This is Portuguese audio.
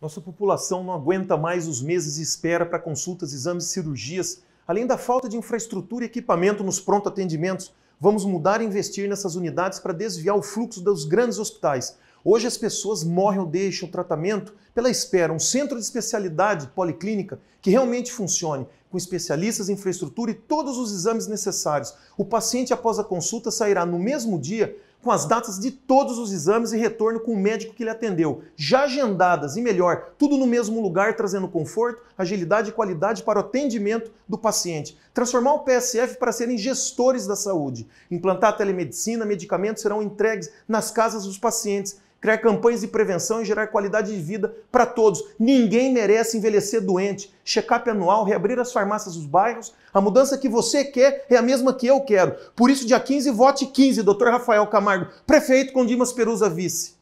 Nossa população não aguenta mais os meses de espera para consultas, exames e cirurgias, além da falta de infraestrutura e equipamento nos pronto-atendimentos. Vamos mudar e investir nessas unidades para desviar o fluxo dos grandes hospitais. Hoje as pessoas morrem ou deixam o tratamento pela espera. Um centro de especialidade policlínica que realmente funcione, com especialistas, infraestrutura e todos os exames necessários. O paciente, após a consulta, sairá no mesmo dia com as datas de todos os exames e retorno com o médico que lhe atendeu, já agendadas e melhor, tudo no mesmo lugar, trazendo conforto, agilidade e qualidade para o atendimento do paciente. Transformar o PSF para serem gestores da saúde. Implantar a telemedicina, medicamentos serão entregues nas casas dos pacientes criar campanhas de prevenção e gerar qualidade de vida para todos. Ninguém merece envelhecer doente. Check-up anual, reabrir as farmácias dos bairros. A mudança que você quer é a mesma que eu quero. Por isso, dia 15, vote 15, doutor Rafael Camargo, prefeito com Dimas Perusa vice.